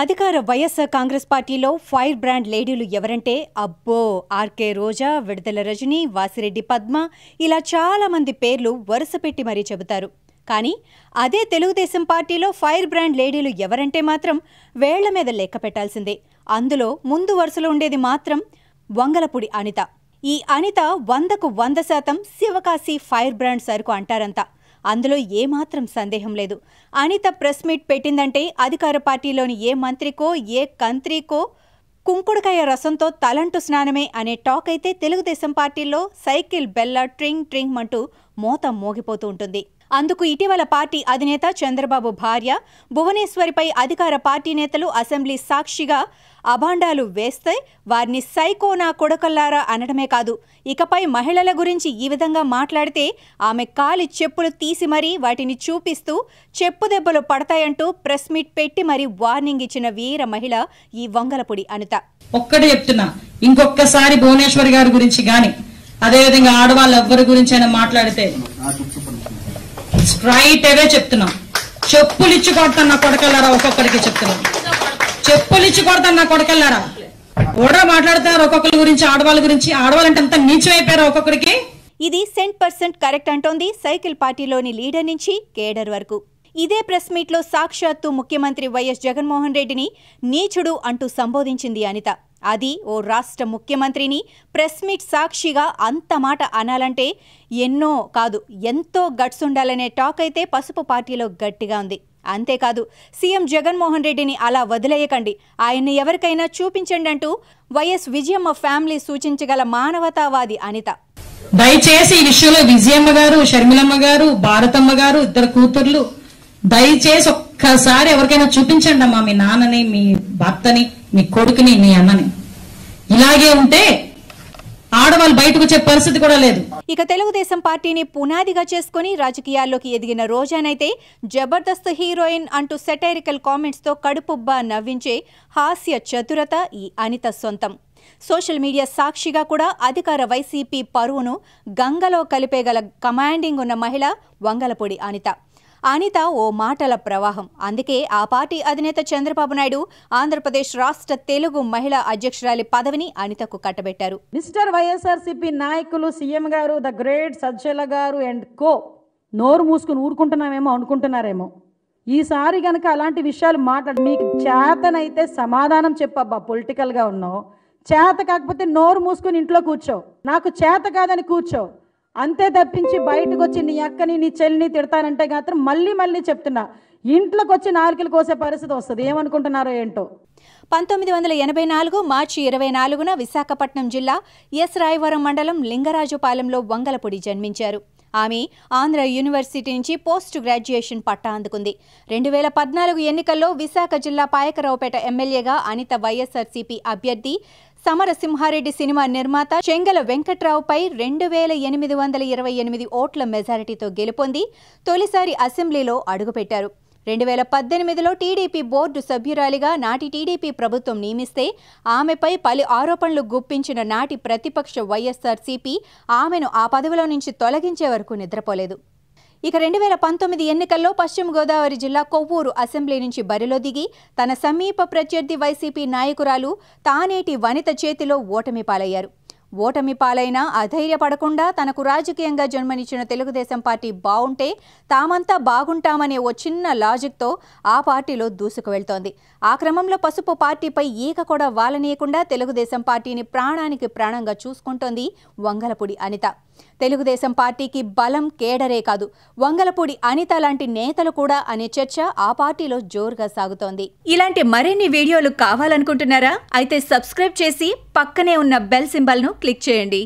అధికార వైఎస్ఆర్ కాంగ్రెస్ పార్టీలో fire brand లేడీలు ఎవరంటే అబ్బో ఆర్కే రోజా విడుదల రజని వాసిరెడ్డి పద్మ ఇలా చాలా మంది పేర్లు వరుస పెట్టి మరీ చెబుతారు కానీ అదే తెలుగుదేశం పార్టీలో ఫైర్ బ్రాండ్ లేడీలు ఎవరంటే మాత్రం వేళ్ల మీద లెక్క పెట్టాల్సిందే అందులో ముందు వరుసలో ఉండేది మాత్రం వంగలపూడి అనిత ఈ అనిత వందకు వంద శాతం శివకాశి ఫైర్ బ్రాండ్ సరుకు అంటారంతా అందులో ఏమాత్రం సందేహం లేదు అనిత ప్రెస్ మీట్ పెట్టిందంటే అధికార పార్టీలోని ఏ మంత్రికో ఏ కంత్రికో కుంకుడుకాయ రసంతో తలంటు స్నానమే అనే టాక్ అయితే తెలుగుదేశం పార్టీలో సైకిల్ బెల్ల ట్రింగ్ ట్రింగ్ అంటూ మోత మోగిపోతూ ఉంటుంది అందుకు ఇటీవల పార్టీ అధినేత చంద్రబాబు భార్య భువనేశ్వరిపై అధికార పార్టీ నేతలు అసెంబ్లీ సాక్షిగా అభాండాలు వేస్తే వారిని సైకోనా కొడకల్లారా అనడమే కాదు ఇకపై మహిళల గురించి ఈ విధంగా మాట్లాడితే ఆమె కాలి చెప్పులు తీసి మరీ వాటిని చూపిస్తూ చెప్పు దెబ్బలు పడతాయంటూ ప్రెస్ మీట్ పెట్టి మరీ వార్నింగ్ ఇచ్చిన వీర మహిళ ఈ వంగలపుడి అనుత ఒక్కటి చెప్తున్నా ఇంకొకసారి భువనేశ్వరి గారి గురించి గాని అదేవిధంగా ఆడవాళ్ళ ఎవ్వరి గురించి ఆయన మాట్లాడితే స్ట్రైట్ అవే చెప్తున్నాం చెప్పులు ఇచ్చి కొడతాను నా కొడకెళ్ళారా ఒక్కొక్కరికి చెప్తున్నాం చెప్పులు ఇచ్చి కొడతాను నా కొడకెళ్ళారా కూడా మాట్లాడతారు ఒక్కొక్కరి గురించి ఆడవాళ్ళ గురించి ఆడవాళ్ళంటే అంత నీచమైపోయారు ఒక్కొక్కరికి ఇది సెంట్ పర్సెంట్ కరెక్ట్ అంటోంది సైకిల్ పార్టీలోని లీడర్ నుంచి కేడర్ వరకు ఇదే ప్రెస్ మీట్ లో సాక్షాత్తు ముఖ్యమంత్రి వైఎస్ జగన్మోహన్ రెడ్డిని నీచుడు అంటూ సంబోధించింది అనిత అది ఓ రాష్ట్ర ముఖ్యమంత్రిని ప్రెస్ మీట్ సాక్షిగా అంత మాట అనాలంటే ఎన్నో కాదు ఎంతో గట్స్ ఉండాలనే టాక్ అయితే పసుపు పార్టీలో గట్టిగా ఉంది అంతేకాదు సీఎం జగన్మోహన్ రెడ్డిని అలా వదిలేయకండి ఆయన్ని ఎవరికైనా చూపించండి అంటూ వైఎస్ విజయమ్మ ఫ్యామిలీ సూచించగల మానవతావాది అనిత దయచేసి ఈ విషయంలో విజయమ్మ గారు షర్మిలమ్మ గారు భారతమ్మ గారు ఇద్దరు కూతుర్లు దయచేసి ఒక్కసారి ఎవరికైనా చూపించండి అమ్మా మీ నాన్నని మీ భర్తని మీ కొడుకుని మీ అన్నని ఇలాగే ఉంటే ఆడవాళ్ళు బయటకు వచ్చే పరిస్థితి కూడా లేదు ఇక తెలుగుదేశం పార్టీని పునాదిగా చేసుకుని రాజకీయాల్లోకి ఎదిగిన రోజానైతే జబర్దస్త్ హీరోయిన్ అంటూ సెటైరికల్ కామెంట్స్ తో కడుపుబ్బా నవ్వించే హాస్య చతురత ఈ అనిత సొంతం సోషల్ మీడియా సాక్షిగా కూడా అధికార వైసీపీ పరువును గంగలో కలిపేగల కమాండింగ్ ఉన్న మహిళ వంగలపొడి అనిత అనిత ఓ మాటల ప్రవాహం అందుకే ఆ పార్టీ అధినేత చంద్రబాబు నాయుడు ఆంధ్రప్రదేశ్ రాష్ట్ర తెలుగు మహిళా అధ్యక్షురాలి పదవిని అనితకు కట్టబెట్టారు మిస్టర్ వైఎస్ఆర్ సిపి నాయకులు CM garu the great Sajjala garu and కో నోరు మూసుకుని ఊరుకుంటున్నామేమో అనుకుంటున్నారేమో ఈసారి కనుక అలాంటి విషయాలు మాట్లాడు మీకు చేతనైతే సమాధానం చెప్పబ్బా పొలిటికల్గా ఉన్నావు చేత కాకపోతే నోరు మూసుకుని ఇంట్లో కూర్చో నాకు చేత కాదని కూర్చో అంతే తప్పించి బయటకు వచ్చి నీ అక్కని నీ చెల్లిని తిడతానంటే మాత్రం మళ్ళీ మళ్ళీ చెప్తున్నా ఇంట్లోకి వచ్చి నాలుగులు కోసే పరిస్థితి వస్తుంది ఏమనుకుంటున్నారో ఏంటో పంతొమ్మిది వందల ఎనభై నాలుగు మార్చి ఇరవై నాలుగున విశాఖపట్నం జిల్లా ఎస్ రాయవరం మండలం లింగరాజుపాలెంలో వంగలపొడి జన్మించారు ఆమె ఆంధ్ర యూనివర్సిటీ నుంచి పోస్ట్ గ్రాడ్యుయేషన్ పట్టా అందుకుంది రెండు వేల పద్నాలుగు ఎన్నికల్లో విశాఖ జిల్లా పాయకరావుపేట ఎమ్మెల్యేగా అనిత వైఎస్ఆర్సీపీ అభ్యర్థి సమరసింహారెడ్డి సినిమా నిర్మాత చెంగల వెంకట్రావుపై రెండు వేల ఎనిమిది వందల ఇరవై ఎనిమిది ఓట్ల మెజారిటీతో గెలుపొంది తొలిసారి అసెంబ్లీలో అడుగుపెట్టారు రెండు వేల పద్దెనిమిదిలో టీడీపీ బోర్డు సభ్యురాలిగా నాటి టీడీపీ ప్రభుత్వం నియమిస్తే ఆమెపై పలు ఆరోపణలు గుప్పించిన నాటి ప్రతిపక్ష వైఎస్సార్సీపీ ఆమెను ఆ పదవిలో నుంచి తొలగించే వరకు నిద్రపోలేదు ఇక రెండు వేల పంతొమ్మిది ఎన్నికల్లో పశ్చిమ గోదావరి జిల్లా కొవ్వూరు అసెంబ్లీ నుంచి బరిలో దిగి తన సమీప ప్రత్యర్థి వైసీపీ నాయకురాలు తానేటి వనిత చేతిలో ఓటమి పాలయ్యారు ఓటమి పాలైనా అధైర్యపడకుండా తనకు రాజకీయంగా జన్మనిచ్చిన తెలుగుదేశం పార్టీ బాగుంటే తామంతా బాగుంటామనే ఓ చిన్న లాజిక్తో ఆ పార్టీలో దూసుకు వెళ్తోంది ఆ క్రమంలో పసుపు పార్టీపై ఈక కూడా వాలనీయకుండా తెలుగుదేశం పార్టీని ప్రాణానికి ప్రాణంగా చూసుకుంటోంది వంగలపూడి అనిత తెలుగుదేశం పార్టీకి బలం కేడరే కాదు వంగలపూడి అనిత లాంటి నేతలు కూడా అనే చర్చ ఆ పార్టీలో జోరుగా సాగుతోంది ఇలాంటి మరిన్ని వీడియోలు కావాలనుకుంటున్నారా అయితే సబ్స్క్రైబ్ చేసి పక్కనే ఉన్న బెల్ సింబల్ను క్లిక్ చేయండి